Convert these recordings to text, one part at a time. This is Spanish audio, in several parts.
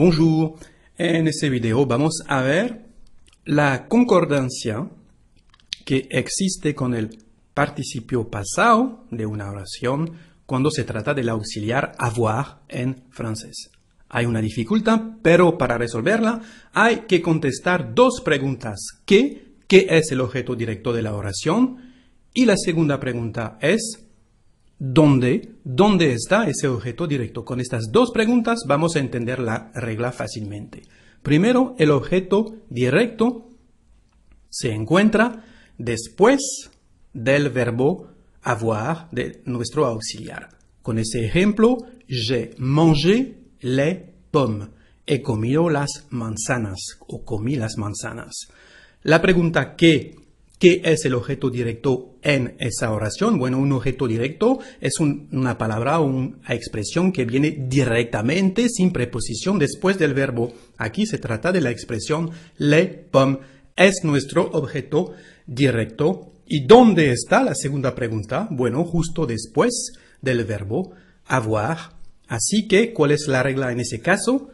Bonjour, en este video vamos a ver la concordancia que existe con el participio pasado de una oración cuando se trata del auxiliar avoir en francés. Hay una dificultad, pero para resolverla hay que contestar dos preguntas. ¿Qué? ¿Qué es el objeto directo de la oración? Y la segunda pregunta es ¿Dónde? ¿Dónde está ese objeto directo? Con estas dos preguntas vamos a entender la regla fácilmente. Primero, el objeto directo se encuentra después del verbo avoir de nuestro auxiliar. Con ese ejemplo, je mangé les pommes. He comido las manzanas o comí las manzanas. La pregunta ¿Qué? ¿Qué es el objeto directo en esa oración? Bueno, un objeto directo es una palabra o una expresión que viene directamente, sin preposición, después del verbo. Aquí se trata de la expresión le pom. Es nuestro objeto directo. ¿Y dónde está la segunda pregunta? Bueno, justo después del verbo avoir. Así que, ¿cuál es la regla en ese caso?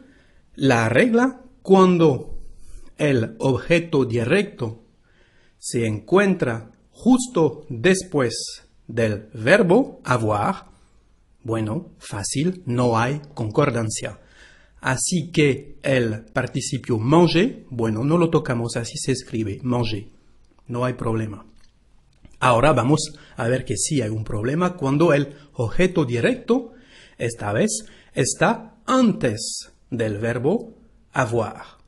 La regla cuando el objeto directo se encuentra justo después del verbo avoir, bueno, fácil, no hay concordancia. Así que el participio manger, bueno, no lo tocamos, así se escribe, manger. No hay problema. Ahora vamos a ver que sí hay un problema cuando el objeto directo, esta vez, está antes del verbo avoir.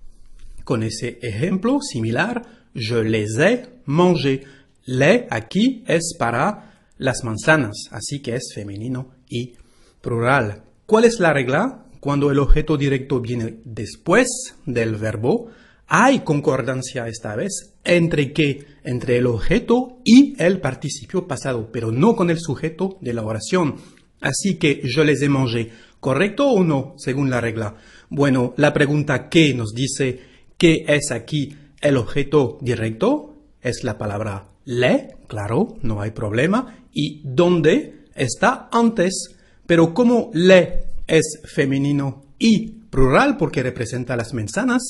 Con ese ejemplo similar, je les ai mangé. Le, aquí es para las manzanas, así que es femenino y plural. ¿Cuál es la regla? Cuando el objeto directo viene después del verbo, hay concordancia esta vez entre que, entre el objeto y el participio pasado, pero no con el sujeto de la oración. Así que yo les ai mangé. ¿Correcto o no según la regla? Bueno, la pregunta que nos dice que es aquí el objeto directo? Es la palabra le, claro, no hay problema. Y dónde está antes. Pero como le es femenino y plural porque representa las manzanas,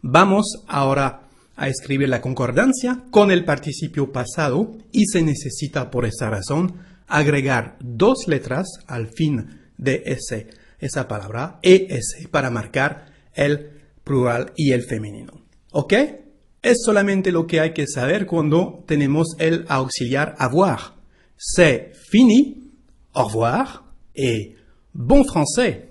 vamos ahora a escribir la concordancia con el participio pasado y se necesita por esa razón agregar dos letras al fin de ese, esa palabra ES para marcar el plural y el femenino. ¿Ok? Es solamente lo que hay que saber cuando tenemos el auxiliar avoir. C'est fini, au revoir et bon français.